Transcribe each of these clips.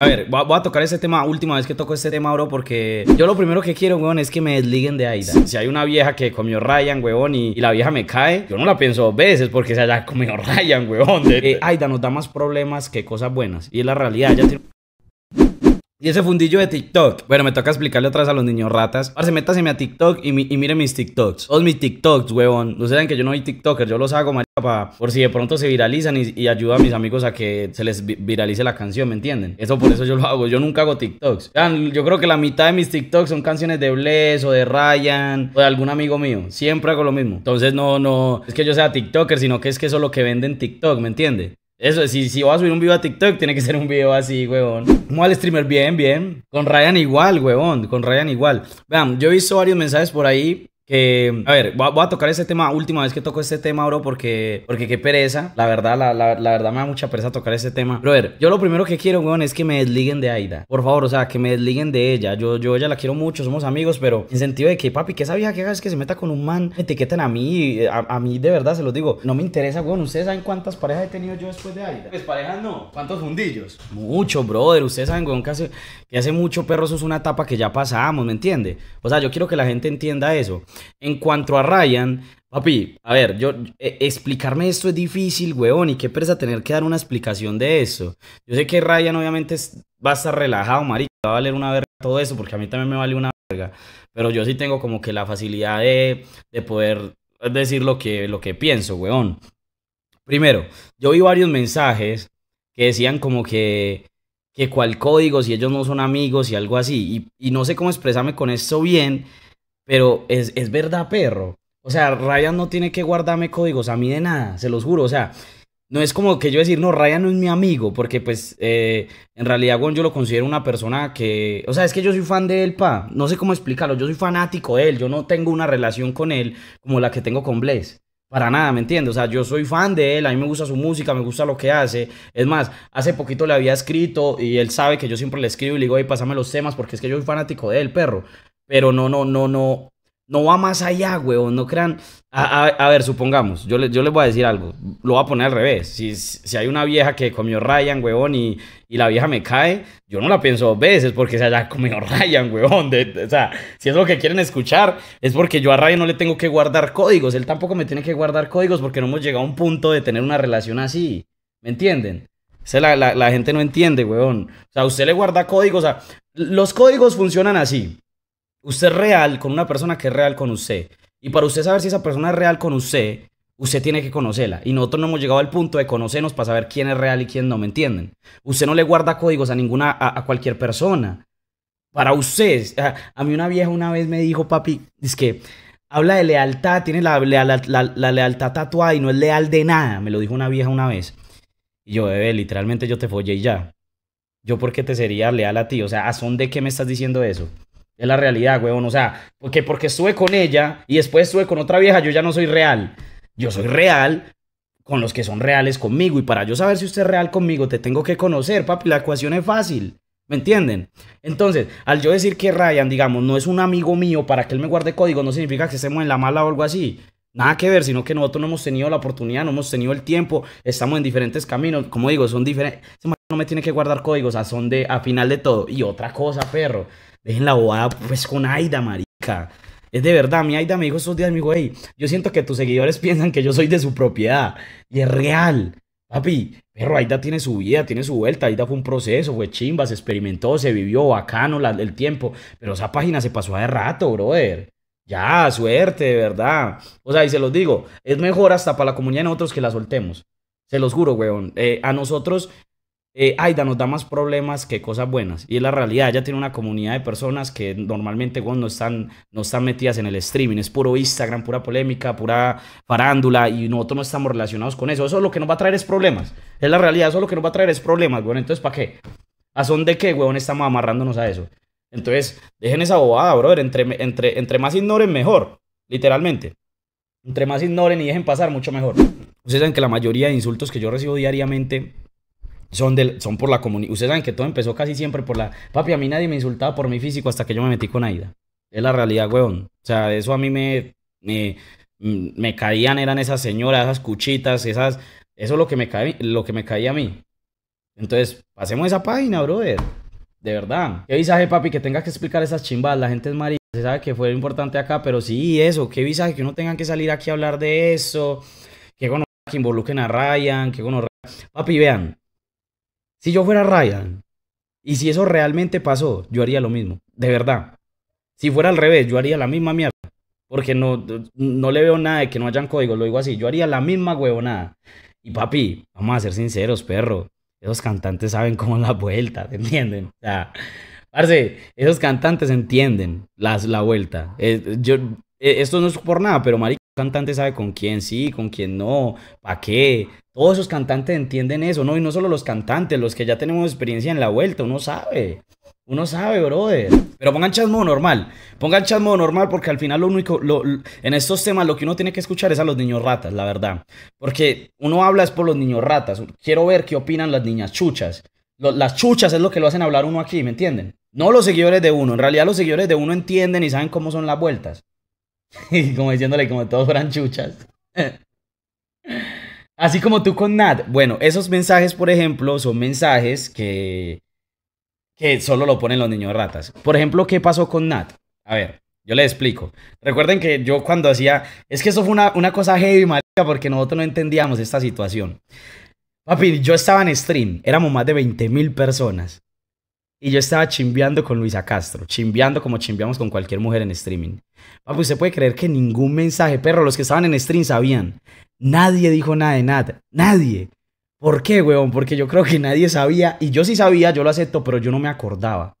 A ver, voy a, tocar ese tema, última vez que toco este tema, bro, porque yo lo primero que quiero, weón, es que me desliguen de Aida. Si hay una vieja que comió Ryan, weón, y, la vieja me cae, yo no la pienso dos veces porque se haya comido Ryan, weón. Eh, Aida nos da más problemas que cosas buenas. Y es la realidad, ella tiene... Y ese fundillo de TikTok. Bueno, me toca explicarle otra vez a los niños ratas. Ahora, métaseme a TikTok y, mi, y mire mis TikToks. Todos mis TikToks, huevón. No sean que yo no soy TikToker, yo los hago, marica, pa, por si de pronto se viralizan y, ayuda a mis amigos a que se les viralice la canción, ¿me entienden? Eso por eso yo lo hago. Yo nunca hago TikToks. yo creo que la mitad de mis TikToks son canciones de Bless o de Ryan o de algún amigo mío. Siempre hago lo mismo. Entonces, no, no es que yo sea TikToker, sino que es que eso es lo que venden TikTok, ¿me entiende? Eso, si, si vas a subir un video a TikTok, tiene que ser un video así, huevón. ¿Cómo al streamer? Bien, bien. Con Ryan igual, huevón. Con Ryan igual. Vean, yo he visto varios mensajes por ahí que, a ver, voy a, tocar este tema, última vez que toco este tema, bro, porque, porque qué pereza. La verdad, la, la, verdad me da mucha pereza tocar este tema. Pero ver, yo lo primero que quiero, weón, es que me desliguen de Aida. Por favor, o sea, que me desliguen de ella. Yo, yo ella la quiero mucho, somos amigos, pero en sentido de que, papi, que esa vieja que haga es que se meta con un man, me etiqueten a mí, eh, a, mí de verdad se los digo. No me interesa, weón, ustedes saben cuántas parejas he tenido yo después de Aida. Pues parejas no, ¿cuántos fundillos? Mucho, brother, ustedes saben, weón, que hace, mucho perro, eso es una etapa que ya pasamos, ¿me entiende? O sea, yo quiero que la gente entienda eso. En cuanto a Ryan, papi, a ver, yo e, explicarme esto es difícil, weón, y qué presa tener que dar una explicación de eso. Yo sé que Ryan obviamente va a estar relajado, marica, va a valer una verga todo eso, porque a mí también me vale una verga, pero yo sí tengo como que la facilidad de, de poder decir lo que, lo que pienso, weón. Primero, yo vi varios mensajes que decían como que que cuál código, si ellos no son amigos y algo así. Y, y, no sé cómo expresarme con esto bien, pero es, es verdad, perro. O sea, Ryan no tiene que guardarme códigos a mí de nada, se los juro. O sea, no es como que yo decir, no, Ryan no es mi amigo, porque pues eh, en realidad, yo lo considero una persona que, o sea, es que yo soy fan de él, pa, no sé cómo explicarlo, yo soy fanático de él, yo no tengo una relación con él como la que tengo con Blaze. Para nada, ¿me entiendes? O sea, yo soy fan de él, a mí me gusta su música, me gusta lo que hace. Es más, hace poquito le había escrito y él sabe que yo siempre le escribo y le digo, hey, pásame los temas porque es que yo soy fanático de él, perro pero no, no, no, no, no va más allá, weón, no crean. A, ver, supongamos, yo, le, yo les voy a decir algo, lo voy a poner al revés. Si, hay una vieja que comió Ryan, weón, y, la vieja me cae, yo no la pienso dos veces porque se haya comido Ryan, weón. De, o sea, si es lo que quieren escuchar, es porque yo a Ryan no le tengo que guardar códigos, él tampoco me tiene que guardar códigos porque no hemos llegado a un punto de tener una relación así. ¿Me entienden? la, la, gente no entiende, weón. O sea, usted le guarda códigos. O sea, los códigos funcionan así. Usted es real con una persona que es real con usted. Y para usted saber si esa persona es real con usted, usted tiene que conocerla. Y nosotros no hemos llegado al punto de conocernos para saber quién es real y quién no, ¿me entienden? Usted no le guarda códigos a ninguna, a, cualquier persona. Para usted, ah, a, mí una vieja una vez me dijo, papi, es que habla de lealtad, tiene la, lealtad tatuada y no es leal de nada, me lo dijo una vieja una vez. Y yo, bebé, literalmente yo te follé y ya. ¿Yo por qué te sería leal a ti? O sea, ¿a son de qué me estás diciendo eso? Es la realidad, huevón, O sea, porque, porque estuve con ella y después estuve con otra vieja, yo ya no soy real. Yo soy real con los que son reales conmigo. Y para yo saber si usted es real conmigo, te tengo que conocer, papi. La ecuación es fácil. ¿Me entienden? Entonces, al yo decir que Ryan, digamos, no es un amigo mío para que él me guarde código, no significa que estemos en la mala o algo así. Nada que ver, sino que nosotros no hemos tenido la oportunidad, no hemos tenido el tiempo, estamos en diferentes caminos. Como digo, son diferentes. No me tiene que guardar códigos a son de a final de todo. Y otra cosa, perro. Dejen la bobada pues con Aida, marica. Es de verdad, mi Aida me dijo esos días, mi güey. yo siento que tus seguidores piensan que yo soy de su propiedad. Y es real. Papi, pero Aida tiene su vida, tiene su vuelta. Aida fue un proceso, fue chimba, se experimentó, se vivió bacano el tiempo. Pero esa página se pasó de rato, brother. Ya, suerte, de verdad. O sea, y se los digo, es mejor hasta para la comunidad de nosotros que la soltemos. Se los juro, weón. Eh, a nosotros eh, Aida nos da más problemas que cosas buenas. Y es la realidad, ella tiene una comunidad de personas que normalmente cuando no, están, no están metidas en el streaming, es puro Instagram, pura polémica, pura farándula, y nosotros no estamos relacionados con eso. Eso es lo que nos va a traer es problemas. Es la realidad, eso es lo que nos va a traer es problemas, bueno, entonces ¿para qué? ¿A son de qué, weón, estamos amarrándonos a eso? Entonces, dejen esa bobada, brother, entre, entre, entre más ignoren, mejor, literalmente. Entre más ignoren y dejen pasar, mucho mejor. Ustedes saben que la mayoría de insultos que yo recibo diariamente son, del, son por la comunidad. Ustedes saben que todo empezó casi siempre por la... Papi, a mí nadie me insultaba por mi físico hasta que yo me metí con Aida. Es la realidad, weón. O sea, eso a mí me, me, mm, caían, eran esas señoras, esas cuchitas, esas... Eso es lo que me, lo que me caía a mí. Entonces, pasemos esa página, brother. De verdad. ¿Qué visaje, papi? Que tengas que explicar esas chimbas. La gente es marica. Se sabe que fue importante acá, pero sí, eso. ¿Qué visaje? Que uno tenga que salir aquí a hablar de eso. Que con que involucren a Ryan. Que con Papi, vean. Si yo fuera Ryan y si eso realmente pasó, yo haría lo mismo, de verdad. Si fuera al revés, yo haría la misma mierda. Porque no, no le veo nada de que no hayan códigos, lo digo así. Yo haría la misma huevonada. Y papi, vamos a ser sinceros, perro. Esos cantantes saben cómo la vuelta, ¿te entienden? O sea, parce, esos cantantes entienden las, la vuelta. Eh, yo, eh, esto no es por nada, pero marica, cantante sabe con quién sí, con quién no, para qué. Todos esos cantantes entienden eso, ¿no? Y no solo los cantantes, los que ya tenemos experiencia en la vuelta, uno sabe. Uno sabe, brother. Pero pongan chasmo normal. Pongan chasmo normal porque al final lo único, en estos temas lo que uno tiene que escuchar es a los niños ratas, la verdad. Porque uno habla es por los niños ratas. Quiero ver qué opinan las niñas chuchas. las chuchas es lo que lo hacen hablar uno aquí, ¿me entienden? No los seguidores de uno. En realidad los seguidores de uno entienden y saben cómo son las vueltas. Y como diciéndole, como todos fueran chuchas. Así como tú con Nat. Bueno, esos mensajes, por ejemplo, son mensajes que, que solo lo ponen los niños ratas. Por ejemplo, ¿qué pasó con Nat? A ver, yo le explico. Recuerden que yo cuando hacía... Es que eso fue una, cosa heavy, marica, porque nosotros no entendíamos esta situación. Papi, yo estaba en stream. Éramos más de 20 mil personas. Y yo estaba chimbeando con Luisa Castro, chimbeando como chimbeamos con cualquier mujer en streaming. Papi, usted puede creer que ningún mensaje, perro, los que estaban en stream sabían. Nadie dijo nada de nada, nadie. ¿Por qué, huevón? Porque yo creo que nadie sabía, y yo sí sabía, yo lo acepto, pero yo no me acordaba.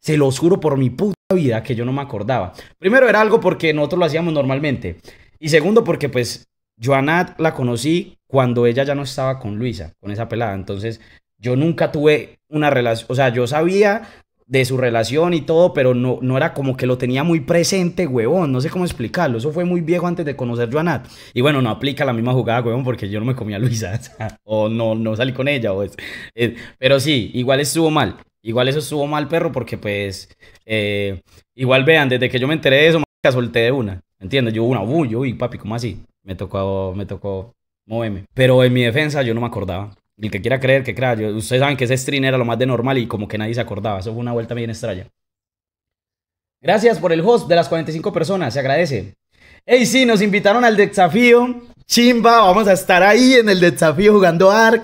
Se lo juro por mi puta vida que yo no me acordaba. Primero era algo porque nosotros lo hacíamos normalmente. Y segundo porque pues yo la conocí cuando ella ya no estaba con Luisa, con esa pelada. Entonces yo nunca tuve una relación, o sea, yo sabía de su relación y todo, pero no, no era como que lo tenía muy presente, huevón, no sé cómo explicarlo, eso fue muy viejo antes de conocer yo a Nat. Y bueno, no aplica la misma jugada, huevón, porque yo no me comía a Luisa, o no, no salí con ella, o es, pues. eh, pero sí, igual estuvo mal, igual eso estuvo mal, perro, porque pues, eh, igual vean, desde que yo me enteré de eso, me solté de una, ¿entiendes? Yo una, uy, y papi, ¿cómo así? Me tocó, me tocó moverme. Pero en mi defensa yo no me acordaba. El que quiera creer, que crea. ustedes saben que ese stream era lo más de normal y como que nadie se acordaba. Eso fue una vuelta bien extraña. Gracias por el host de las 45 personas, se agradece. Ey, sí, nos invitaron al desafío. Chimba, vamos a estar ahí en el desafío jugando Ark.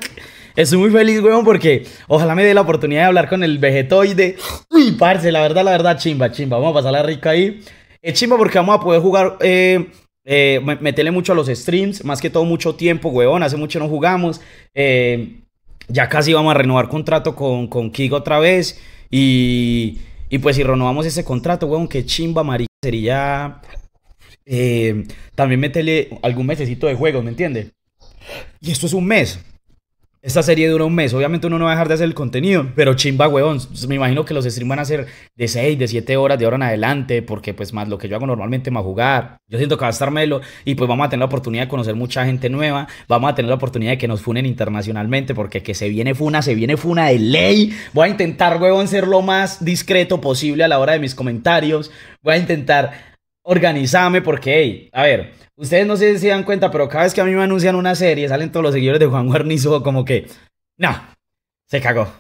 Estoy muy feliz, weón, porque ojalá me dé la oportunidad de hablar con el vegetoide. Uy, parce, la verdad, la verdad, chimba, chimba. Vamos a pasarla rica ahí. Es chimba porque vamos a poder jugar eh, eh, metele mucho a los streams, más que todo mucho tiempo, weón. Hace mucho no jugamos. Eh, ya casi vamos a renovar contrato con, con Kigo otra vez. Y, y pues si renovamos ese contrato, weón, que chimba, marica. Sería eh, también meterle algún mesecito de juego, ¿me entiendes? Y esto es un mes. Esta serie dura un mes. Obviamente uno no va a dejar de hacer el contenido, pero chimba, huevón. Pues, me imagino que los streams van a ser de 6, de 7 horas de ahora en adelante, porque pues más lo que yo hago normalmente más jugar. Yo siento que va a estar melo y pues vamos a tener la oportunidad de conocer mucha gente nueva. Vamos a tener la oportunidad de que nos funen internacionalmente, porque que se viene funa, se viene funa de ley. Voy a intentar, huevón, ser lo más discreto posible a la hora de mis comentarios. Voy a intentar organizame porque, hey, a ver, ustedes no sé si se dan cuenta, pero cada vez que a mí me anuncian una serie, salen todos los seguidores de Juan Guarnizo como que, no, se cagó.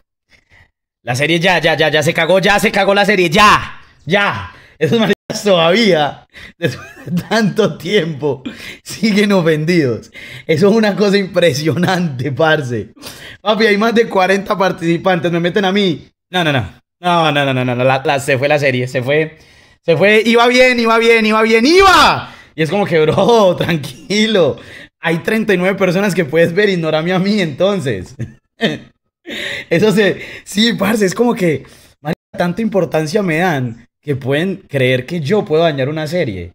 La serie ya, ya, ya, ya se cagó, ya se cagó la serie, ya, ya. Esos manitas todavía, después de tanto tiempo, siguen ofendidos. Eso es una cosa impresionante, parce. Papi, hay más de 40 participantes, me meten a mí. No, no, no. No, no, no, no, no, se fue la serie, se fue. Se fue, iba bien, iba bien, iba bien, iba. Y es como que, bro, tranquilo. Hay 39 personas que puedes ver, ignorame a mí entonces. Eso se. Sí, parce, es como que. tanta importancia me dan que pueden creer que yo puedo dañar una serie.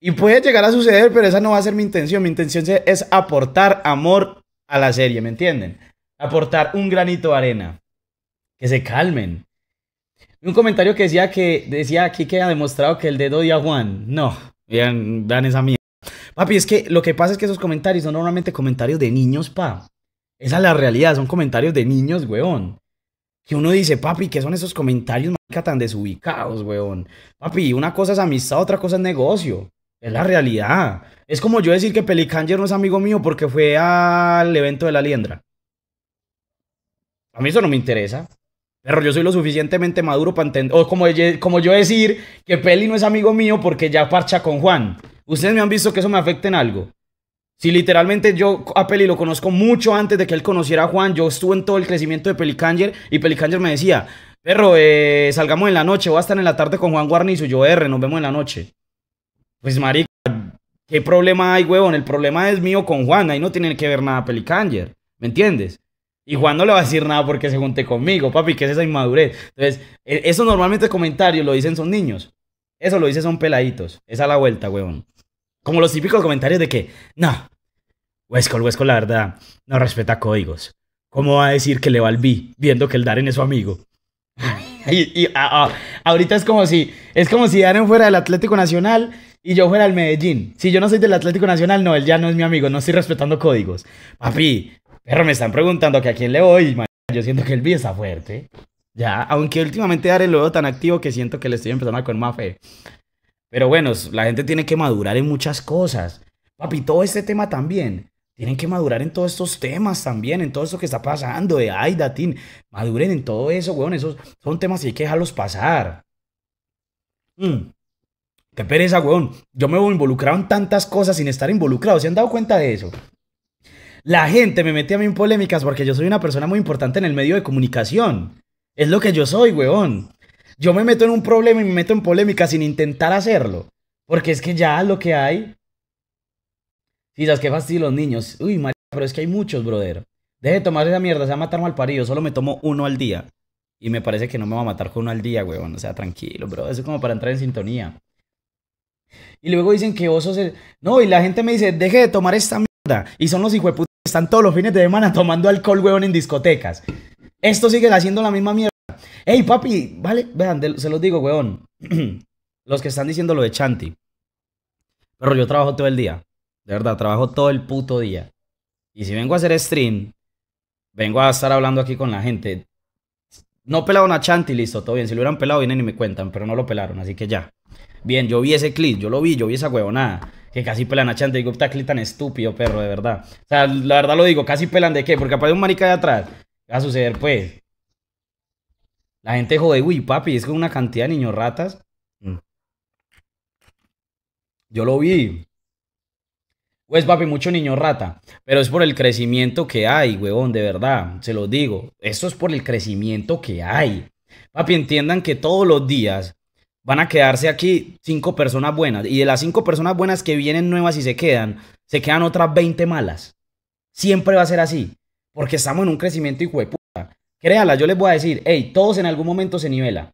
Y puede llegar a suceder, pero esa no va a ser mi intención. Mi intención es aportar amor a la serie, ¿me entienden? Aportar un granito de arena. Que se calmen. Un comentario que decía que decía aquí que ha demostrado que el dedo dio Juan. No, vean, vean esa mierda Papi, es que lo que pasa es que esos comentarios son normalmente comentarios de niños, pa. Esa es la realidad, son comentarios de niños, weón. Que uno dice, papi, ¿qué son esos comentarios, tan desubicados, weón? Papi, una cosa es amistad, otra cosa es negocio. Es la realidad. Es como yo decir que Pelicanger no es amigo mío porque fue al evento de la liendra. A mí eso no me interesa. Perro, yo soy lo suficientemente maduro para entender. O como, yo decir que Peli no es amigo mío porque ya parcha con Juan. Ustedes me han visto que eso me afecta en algo. Si literalmente yo a Peli lo conozco mucho antes de que él conociera a Juan, yo estuve en todo el crecimiento de Pelicanger y Pelicanger me decía, perro, eh, salgamos en la noche, voy a estar en la tarde con Juan y yo R, nos vemos en la noche. Pues marica, ¿qué problema hay, huevón? El problema es mío con Juan, ahí no tiene que ver nada Pelicanger, ¿me entiendes? Y Juan no le va a decir nada porque se junte conmigo, papi, que es esa inmadurez. Entonces, e, eso normalmente comentarios lo dicen son niños. Eso lo dicen son peladitos. Esa es la vuelta, weón. Como los típicos comentarios de que, no, Huesco, el Huesco, la verdad, no respeta códigos. ¿Cómo va a decir que le va al B viendo que el Darren es su amigo? y, ahorita es como si, es como si Darren fuera del Atlético Nacional y yo fuera al Medellín. Si yo no soy del Atlético Nacional, no, él ya no es mi amigo, no estoy respetando códigos. Papi, pero me están preguntando que a quién le voy, Yo siento que el B está fuerte. Ya, aunque últimamente haré lo veo tan activo que siento que le estoy empezando a con más fe. Pero bueno, la gente tiene que madurar en muchas cosas. Papi, todo este tema también. Tienen que madurar en todos estos temas también, en todo esto que está pasando de ay, Datín. Maduren en todo eso, weón. Esos son temas y hay que dejarlos pasar. te mm. Qué pereza, weón. Yo me he involucrado en tantas cosas sin estar involucrado. ¿Se han dado cuenta de eso? La gente me mete a mí en polémicas porque yo soy una persona muy importante en el medio de comunicación. Es lo que yo soy, weón. Yo me meto en un problema y me meto en polémica sin intentar hacerlo. Porque es que ya lo que hay. sabes que fastidio los niños. Uy, María, pero es que hay muchos, brother. Deje de tomar esa mierda, se va a matar mal parido. Solo me tomo uno al día. Y me parece que no me va a matar con uno al día, weón. O sea, tranquilo, bro. Eso es como para entrar en sintonía. Y luego dicen que osos... No, y la gente me dice, deje de tomar esta mierda. Y son los hijos están todos los fines de semana tomando alcohol, weón, en discotecas. Esto sigue haciendo la misma mierda. Ey, papi, vale, vean, se los digo, weón los que están diciendo lo de Chanti. Pero yo trabajo todo el día. De verdad, trabajo todo el puto día. Y si vengo a hacer stream, vengo a estar hablando aquí con la gente. No pelaron a Chanti, listo, todo bien. Si lo hubieran pelado, vienen y me cuentan, pero no lo pelaron, así que ya. Bien, yo vi ese clip, yo lo vi, yo vi esa huevonada que casi pelan a chante Digo, tan estúpido, perro, de verdad. O sea, la verdad lo digo, casi pelan de qué, porque aparece un marica de atrás. ¿Qué va a suceder, pues? La gente jode, uy, papi, es con una cantidad de niños ratas. Mm. Yo lo vi. Pues, papi, mucho niño rata. Pero es por el crecimiento que hay, huevón, de verdad. Se lo digo. Esto es por el crecimiento que hay. Papi, entiendan que todos los días van a quedarse aquí cinco personas buenas. Y de las cinco personas buenas que vienen nuevas y se quedan, se quedan otras 20 malas. Siempre va a ser así. Porque estamos en un crecimiento hijo de puta. Créala, yo les voy a decir, hey, todos en algún momento se nivela.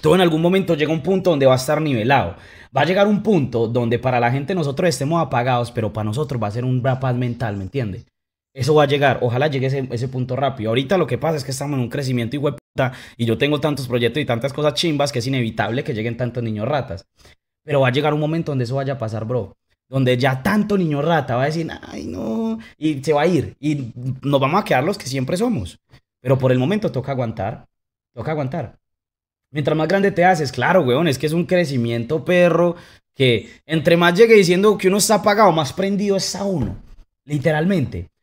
Todo en algún momento llega un punto donde va a estar nivelado. Va a llegar un punto donde para la gente nosotros estemos apagados, pero para nosotros va a ser un rapaz mental, ¿me entiendes? Eso va a llegar. Ojalá llegue ese, punto rápido. Ahorita lo que pasa es que estamos en un crecimiento y puta y yo tengo tantos proyectos y tantas cosas chimbas que es inevitable que lleguen tantos niños ratas. Pero va a llegar un momento donde eso vaya a pasar, bro. Donde ya tanto niño rata va a decir, ay, no, y se va a ir. Y nos vamos a quedar los que siempre somos. Pero por el momento toca aguantar. Toca aguantar. Mientras más grande te haces, claro, weón, es que es un crecimiento perro que entre más llegue diciendo que uno está apagado, más prendido está uno. Literalmente.